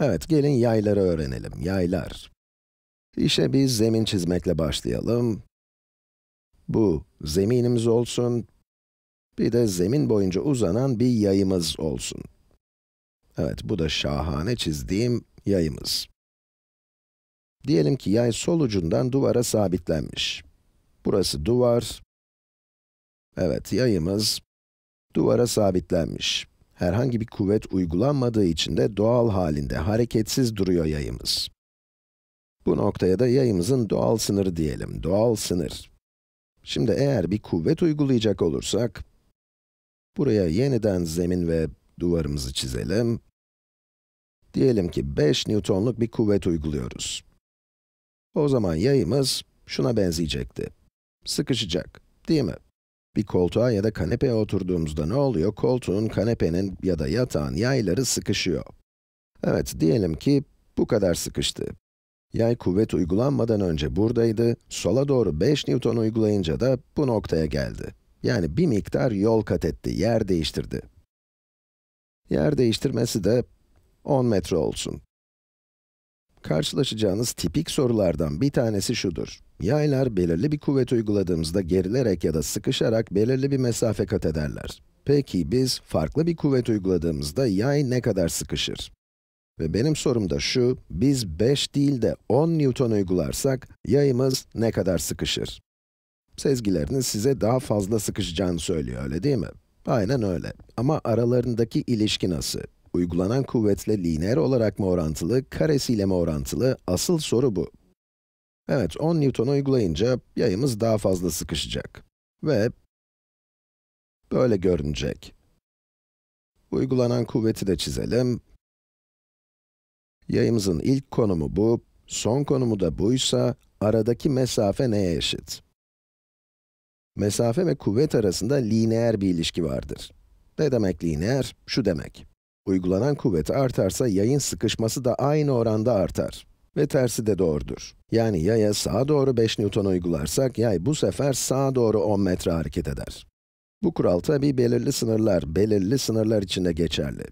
Evet, gelin yayları öğrenelim, yaylar. İşe biz zemin çizmekle başlayalım. Bu zeminimiz olsun. Bir de zemin boyunca uzanan bir yayımız olsun. Evet, bu da şahane çizdiğim yayımız. Diyelim ki yay sol ucundan duvara sabitlenmiş. Burası duvar. Evet, yayımız duvara sabitlenmiş. Herhangi bir kuvvet uygulanmadığı için de doğal halinde hareketsiz duruyor yayımız. Bu noktaya da yayımızın doğal sınırı diyelim, doğal sınır. Şimdi eğer bir kuvvet uygulayacak olursak, buraya yeniden zemin ve duvarımızı çizelim. Diyelim ki 5 Newton'luk bir kuvvet uyguluyoruz. O zaman yayımız şuna benzeyecekti. Sıkışacak, değil mi? Bir koltuğa ya da kanepeye oturduğumuzda ne oluyor? Koltuğun, kanepenin ya da yatağın yayları sıkışıyor. Evet, diyelim ki bu kadar sıkıştı. Yay kuvvet uygulanmadan önce buradaydı, sola doğru 5 Newton uygulayınca da bu noktaya geldi. Yani bir miktar yol kat etti, yer değiştirdi. Yer değiştirmesi de 10 metre olsun. Karşılaşacağınız tipik sorulardan bir tanesi şudur. Yaylar belirli bir kuvvet uyguladığımızda gerilerek ya da sıkışarak belirli bir mesafe kat ederler. Peki biz farklı bir kuvvet uyguladığımızda yay ne kadar sıkışır? Ve benim sorum da şu, biz 5 değil de 10 Newton uygularsak yayımız ne kadar sıkışır? Sezgileriniz size daha fazla sıkışacağını söylüyor öyle değil mi? Aynen öyle. Ama aralarındaki ilişki nasıl? uygulanan kuvvetle lineer olarak mı orantılı, karesiyle mi orantılı? Asıl soru bu. Evet, 10 Newton uygulayınca yayımız daha fazla sıkışacak. Ve böyle görünecek. Uygulanan kuvveti de çizelim. Yayımızın ilk konumu bu, son konumu da buysa, aradaki mesafe neye eşit? Mesafe ve kuvvet arasında lineer bir ilişki vardır. Ne demek lineer? Şu demek. Uygulanan kuvvet artarsa yayın sıkışması da aynı oranda artar. Ve tersi de doğrudur. Yani yaya sağa doğru 5 Newton uygularsak, yay bu sefer sağa doğru 10 metre hareket eder. Bu kural tabi belirli sınırlar, belirli sınırlar içinde geçerli.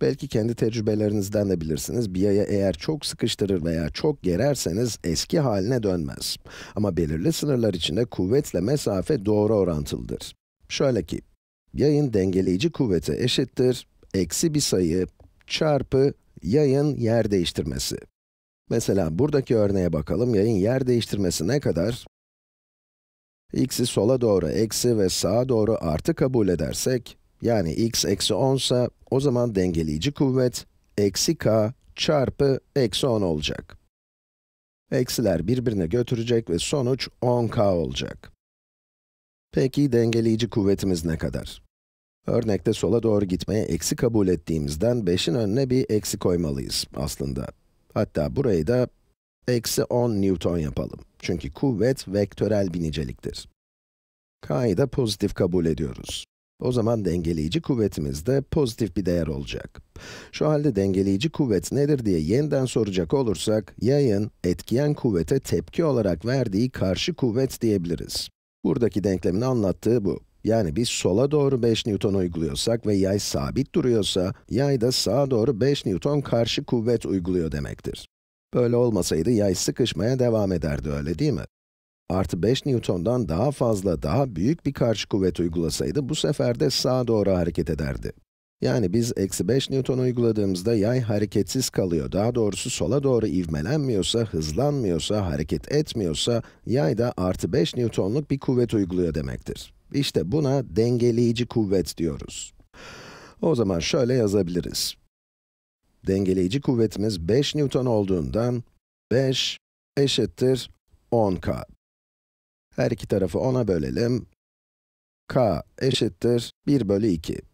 Belki kendi tecrübelerinizden de bilirsiniz, bir yaya eğer çok sıkıştırır veya çok gererseniz eski haline dönmez. Ama belirli sınırlar içinde kuvvetle mesafe doğru orantılıdır. Şöyle ki, yayın dengeleyici kuvvete eşittir, eksi bir sayı çarpı yayın yer değiştirmesi. Mesela buradaki örneğe bakalım, yayın yer değiştirmesi ne kadar? x'i sola doğru eksi ve sağa doğru artı kabul edersek, yani x eksi 10 ise, o zaman dengeleyici kuvvet, eksi k çarpı eksi 10 olacak. Eksiler birbirine götürecek ve sonuç 10k olacak. Peki dengeleyici kuvvetimiz ne kadar? Örnekte sola doğru gitmeye eksi kabul ettiğimizden 5'in önüne bir eksi koymalıyız aslında. Hatta burayı da eksi 10 Newton yapalım. Çünkü kuvvet vektörel bir niceliktir. k'yı da pozitif kabul ediyoruz. O zaman dengeleyici kuvvetimiz de pozitif bir değer olacak. Şu halde dengeleyici kuvvet nedir diye yeniden soracak olursak, yayın, etkiyen kuvvete tepki olarak verdiği karşı kuvvet diyebiliriz. Buradaki denklemin anlattığı bu. Yani biz sola doğru 5 Newton uyguluyorsak ve yay sabit duruyorsa, yay da sağa doğru 5 Newton karşı kuvvet uyguluyor demektir. Böyle olmasaydı yay sıkışmaya devam ederdi, öyle değil mi? Artı 5 Newton'dan daha fazla, daha büyük bir karşı kuvvet uygulasaydı, bu sefer de sağa doğru hareket ederdi. Yani biz eksi 5 Newton uyguladığımızda yay hareketsiz kalıyor. Daha doğrusu sola doğru ivmelenmiyorsa, hızlanmıyorsa, hareket etmiyorsa, yay da artı 5 Newton'luk bir kuvvet uyguluyor demektir. İşte buna dengeleyici kuvvet diyoruz. O zaman şöyle yazabiliriz. Dengeleyici kuvvetimiz 5 Newton olduğundan 5 eşittir 10k. Her iki tarafı 10'a bölelim. k eşittir 1 bölü 2.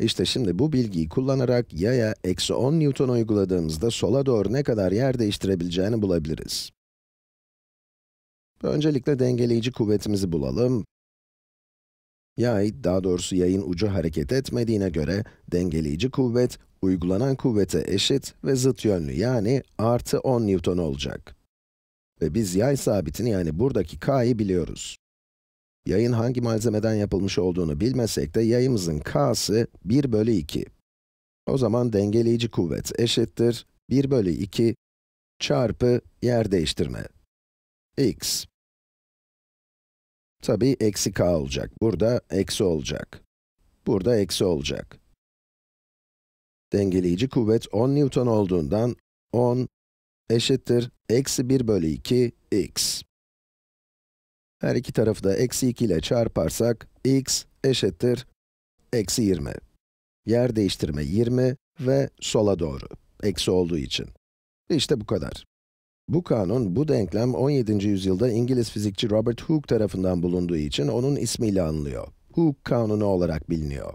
İşte şimdi bu bilgiyi kullanarak yaya eksi 10 Newton uyguladığımızda sola doğru ne kadar yer değiştirebileceğini bulabiliriz. Öncelikle dengeleyici kuvvetimizi bulalım. Yay, daha doğrusu yayın ucu hareket etmediğine göre dengeleyici kuvvet, uygulanan kuvvete eşit ve zıt yönlü yani artı 10 Newton olacak. Ve biz yay sabitini yani buradaki k'yı biliyoruz. Yayın hangi malzemeden yapılmış olduğunu bilmesek de yayımızın k'sı 1 bölü 2. O zaman dengeleyici kuvvet eşittir 1 bölü 2 çarpı yer değiştirme x. Tabi eksi k olacak. Burada eksi olacak. Burada eksi olacak. Dengeleyici kuvvet 10 newton olduğundan 10 eşittir eksi 1 bölü 2 x. Her iki tarafı da eksi 2 ile çarparsak, x eşittir eksi 20. Yer değiştirme 20 ve sola doğru, eksi olduğu için. İşte bu kadar. Bu kanun, bu denklem 17. yüzyılda İngiliz fizikçi Robert Hooke tarafından bulunduğu için onun ismiyle anılıyor. Hooke kanunu olarak biliniyor.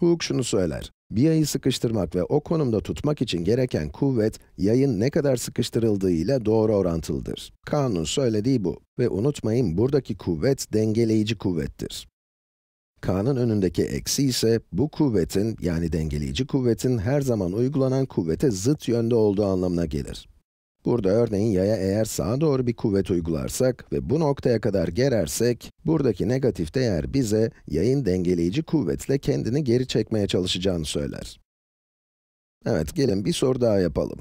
Hooke şunu söyler. Bir yayı sıkıştırmak ve o konumda tutmak için gereken kuvvet, yayın ne kadar sıkıştırıldığı ile doğru orantılıdır. Kanun söylediği bu. Ve unutmayın, buradaki kuvvet dengeleyici kuvvettir. K'nın önündeki eksi ise, bu kuvvetin, yani dengeleyici kuvvetin her zaman uygulanan kuvvete zıt yönde olduğu anlamına gelir. Burada örneğin yaya eğer sağa doğru bir kuvvet uygularsak ve bu noktaya kadar gerersek, buradaki negatif değer bize yayın dengeleyici kuvvetle kendini geri çekmeye çalışacağını söyler. Evet, gelin bir soru daha yapalım.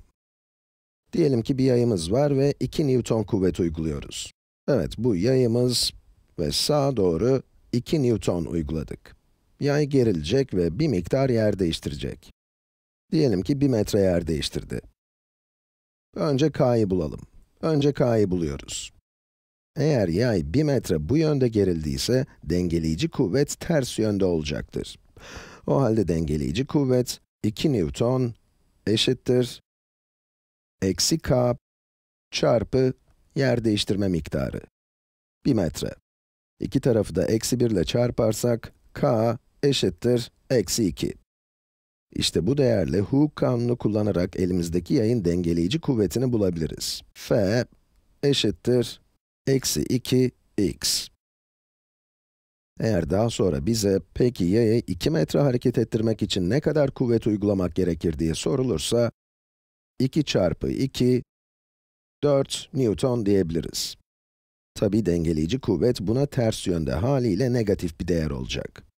Diyelim ki bir yayımız var ve 2 Newton kuvvet uyguluyoruz. Evet, bu yayımız ve sağa doğru 2 Newton uyguladık. Yay gerilecek ve bir miktar yer değiştirecek. Diyelim ki 1 metre yer değiştirdi. Önce k'yı bulalım. Önce k'yı buluyoruz. Eğer yay 1 metre bu yönde gerildiyse, dengeleyici kuvvet ters yönde olacaktır. O halde dengeleyici kuvvet 2 newton eşittir eksi k çarpı yer değiştirme miktarı. 1 metre. İki tarafı da eksi 1 ile çarparsak, k eşittir eksi 2. İşte bu değerle Hooke kanunu kullanarak elimizdeki yayın dengeleyici kuvvetini bulabiliriz. f eşittir eksi 2 x. Eğer daha sonra bize, peki yayı 2 metre hareket ettirmek için ne kadar kuvvet uygulamak gerekir diye sorulursa, 2 çarpı 2, 4 newton diyebiliriz. Tabi dengeleyici kuvvet buna ters yönde haliyle negatif bir değer olacak.